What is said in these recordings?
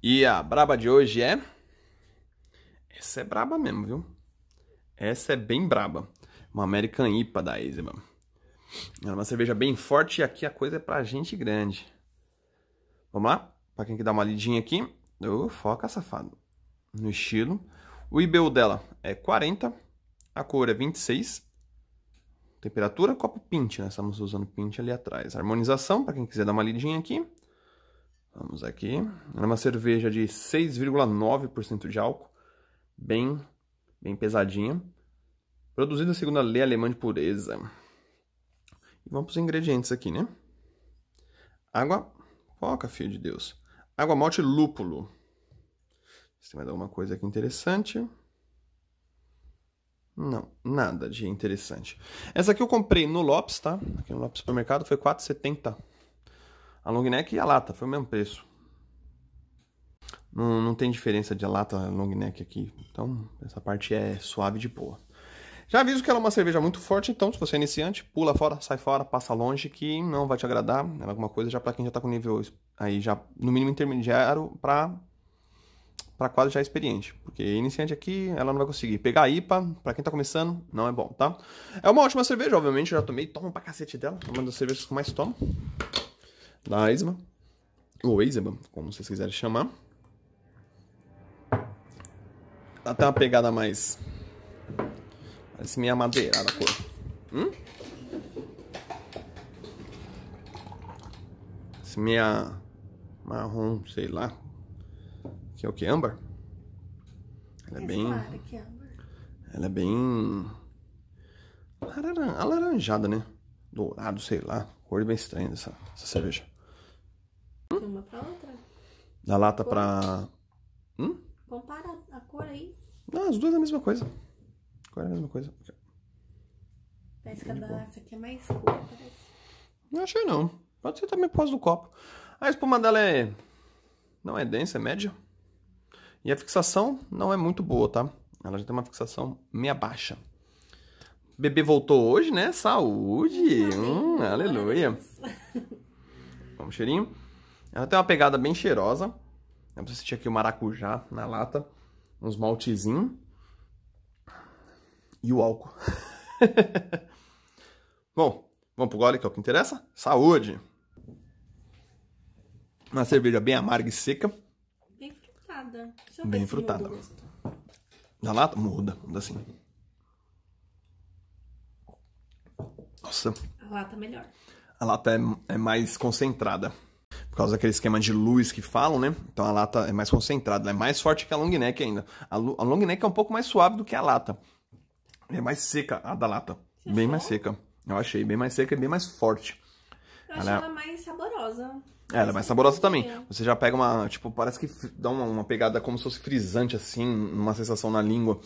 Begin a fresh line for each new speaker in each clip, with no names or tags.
E a braba de hoje é. Essa é braba mesmo, viu? Essa é bem braba. Uma American IPA da Eisenbahn. É uma cerveja bem forte e aqui a coisa é pra gente grande. Vamos lá? Pra quem quer dar uma lidinha aqui. Oh, foca, safado. No estilo. O IBU dela é 40. A cor é 26. Temperatura, copo pint, né? Estamos usando pint ali atrás. Harmonização, para quem quiser dar uma lidinha aqui. Vamos aqui. É uma cerveja de 6,9% de álcool, bem, bem pesadinha. Produzida segundo a lei alemã de pureza. E vamos para os ingredientes aqui, né? Água, foca, filho de Deus. Água, malte e lúpulo. Se tem mais alguma coisa aqui interessante. Não, nada de interessante. Essa aqui eu comprei no Lopes, tá? Aqui no Lopes Supermercado foi 4,70 a long neck e a lata, foi o mesmo preço. Não, não tem diferença de lata long neck aqui. Então, essa parte é suave de boa. Já aviso que ela é uma cerveja muito forte, então se você é iniciante, pula fora, sai fora, passa longe, que não vai te agradar. é alguma coisa já para quem já tá com nível aí já no mínimo intermediário para para quase já experiente, porque iniciante aqui ela não vai conseguir. Pegar a IPA, para quem tá começando, não é bom, tá? É uma ótima cerveja, obviamente, eu já tomei, toma pra cacete dela, é uma das cervejas que mais tomo da AISMA, ou AISMA, como vocês quiserem chamar. Ela tem uma pegada mais. Parece meio amadeirada a cor. Hum? Esse meia marrom, sei lá. Que é o é que? Âmbar? É ela é bem. Ela é bem. Alaranjada, né? Dourado, sei lá. Cor bem estranha dessa cerveja. Hum? uma pra outra? Da lata pra. Hum? Compara a cor aí. Não, as duas é a mesma coisa. A cor é a mesma coisa. Parece tá que a da lata aqui é mais escura, parece. Não achei não. Pode ser também por causa do copo. A espuma dela é. Não é densa, é média. E a fixação não é muito boa, tá? Ela já tem uma fixação meia baixa. Bebê voltou hoje, né? Saúde! Hum, hum aleluia! Vamos, cheirinho. Ela tem uma pegada bem cheirosa. Dá pra sentir aqui o maracujá na lata. Uns maltezinhos. E o álcool. Bom, vamos pro gole que é o que interessa. Saúde! Uma cerveja bem amarga e seca. Bem frutada. Deixa eu bem ver frutada. Na lata? Muda, muda assim. Nossa. A lata é melhor. A lata é, é mais concentrada por causa daquele esquema de luz que falam, né? Então a lata é mais concentrada, é mais forte que a long neck ainda. A, a long neck é um pouco mais suave do que a lata. É mais seca a da lata, Você bem achou? mais seca. Eu achei bem mais seca e bem mais forte. Eu ela... achei é ela mais saborosa. É, ela é mais saborosa também. Você já pega uma, tipo, parece que dá uma, uma pegada como se fosse frisante, assim, uma sensação na língua.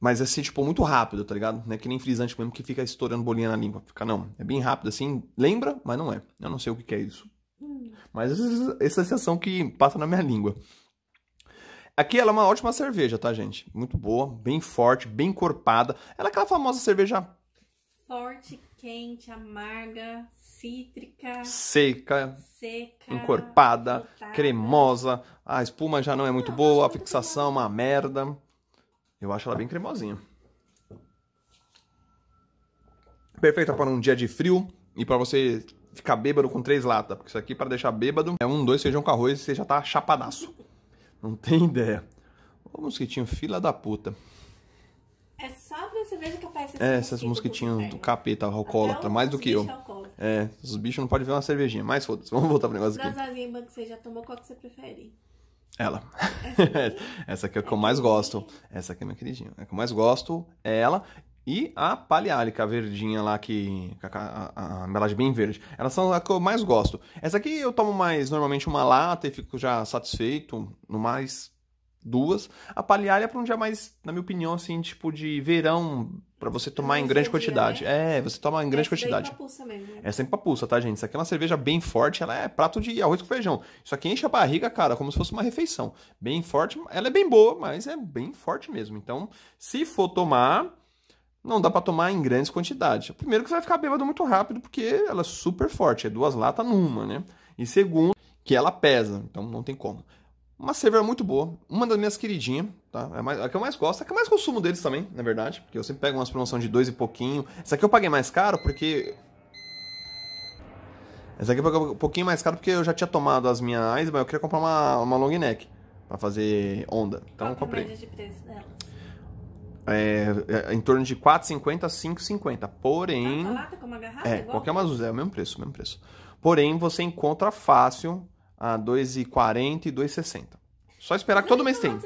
Mas é, assim, tipo, muito rápido, tá ligado? Não é que nem frisante mesmo que fica estourando bolinha na língua. Fica, não. É bem rápido, assim. Lembra, mas não é. Eu não sei o que, que é isso. Mas essa é a sensação que passa na minha língua. Aqui ela é uma ótima cerveja, tá, gente? Muito boa, bem forte, bem encorpada. Ela é aquela famosa cerveja... Forte, quente, amarga, cítrica... Seca. Seca. Encorpada, frutada. cremosa. A espuma já não é muito não, boa, a fixação é uma merda. Eu acho ela bem cremosinha. Perfeita para um dia de frio e para você ficar bêbado com três latas. Porque isso aqui, para deixar bêbado, é um, dois feijão com arroz e você já tá chapadaço. Não tem ideia. Ô, mosquitinho, fila da puta. É só ver cerveja que aparece É, esses mosquitinhos do capeta, alcoólatra, mais do que eu. É, os bichos não podem ver uma cervejinha, mas foda-se. Vamos voltar pro negócio das aqui. Das que você já tomou, qual que você prefere? Ela. Essa aqui, é a que eu é mais gosto. Essa aqui é a minha queridinha. É A que eu mais gosto é ela. E a paliálica a verdinha lá, que a, a, a embalagem bem verde. Elas são a que eu mais gosto. Essa aqui eu tomo mais, normalmente, uma lata e fico já satisfeito. No mais, duas. A palialha é para um dia mais, na minha opinião, assim, tipo de verão, para você tomar em grande quantidade. né? É, você toma em grande é quantidade. Né? É sempre papuça mesmo. É tá, gente? Isso aqui é uma cerveja bem forte, ela é prato de arroz com feijão. Isso aqui enche a barriga, cara, como se fosse uma refeição. Bem forte, ela é bem boa, mas é bem forte mesmo. Então, se for tomar não dá para tomar em grandes quantidades. Primeiro que você vai ficar bêbado muito rápido, porque ela é super forte, é duas latas numa, né? E segundo, que ela pesa, então não tem como. Uma cerveja muito boa, uma das minhas queridinhas, tá? É mais, a que eu mais gosto, a que eu mais consumo deles também, na verdade, porque eu sempre pego umas promoções de dois e pouquinho. Essa aqui eu paguei mais caro porque... Essa aqui eu paguei um pouquinho mais caro porque eu já tinha tomado as minhas mas eu queria comprar uma, uma long neck pra fazer onda. Então Qual eu é comprei. média de preço dela? É, é, em torno de 4,50 a 5,50. Porém. Uma lata com uma garrafa? É, igual? qualquer uma é o mesmo preço, mesmo preço. Porém, você encontra fácil a 2,40 e 2,60. Só esperar que todo mês tem. né?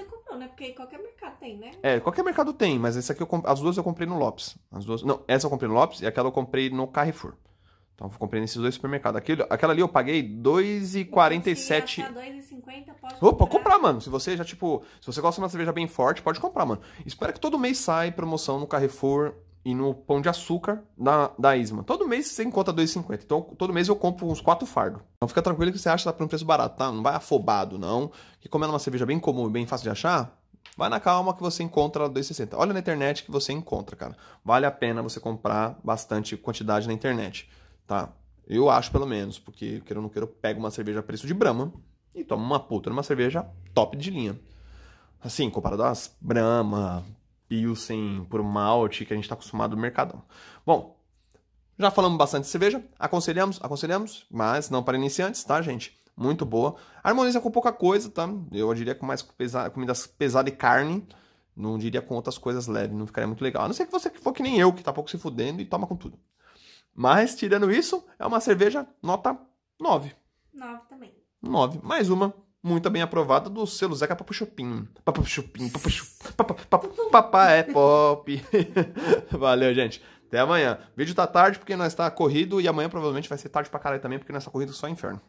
Porque qualquer mercado tem, né? É, qualquer mercado tem, mas essa aqui eu comp... as duas eu comprei no Lopes. As duas. Não, essa eu comprei no Lopes e aquela eu comprei no Carrefour. Então, comprei nesses dois supermercados. Aquilo, aquela ali eu paguei 2,47. Então, Opa, comprar. comprar, mano. Se você já, tipo, se você gosta de uma cerveja bem forte, pode comprar, mano. Espero que todo mês saia promoção no Carrefour e no Pão de Açúcar da, da Isma. Todo mês você encontra 2,50. Então, todo mês eu compro uns quatro fardos. Então, fica tranquilo que você acha que tá por um preço barato, tá? Não vai afobado, não. Que como é uma cerveja bem comum e bem fácil de achar, Vai na calma que você encontra 2,60. Olha na internet que você encontra, cara. Vale a pena você comprar bastante quantidade na internet tá? Eu acho, pelo menos, porque, que ou não quero eu pego uma cerveja a preço de Brahma e tomo uma puta numa cerveja top de linha. Assim, comparado às Brahma, Pilsen, por malte, que a gente tá acostumado no mercadão. Bom, já falamos bastante de cerveja, aconselhamos, aconselhamos, mas não para iniciantes, tá, gente? Muito boa. Harmoniza com pouca coisa, tá? Eu diria com mais pesa comidas pesadas e carne. Não diria com outras coisas leves, não ficaria muito legal. A não ser que você for que nem eu, que tá pouco se fudendo e toma com tudo. Mas, tirando isso, é uma cerveja nota 9. 9 também. 9. Mais uma, muito bem aprovada, do selo Zeca Papo Chopin. Papo Papo é pop. Valeu, gente. Até amanhã. O vídeo tá tarde porque nós tá corrido e amanhã provavelmente vai ser tarde pra caralho também porque nessa corrida só é inferno.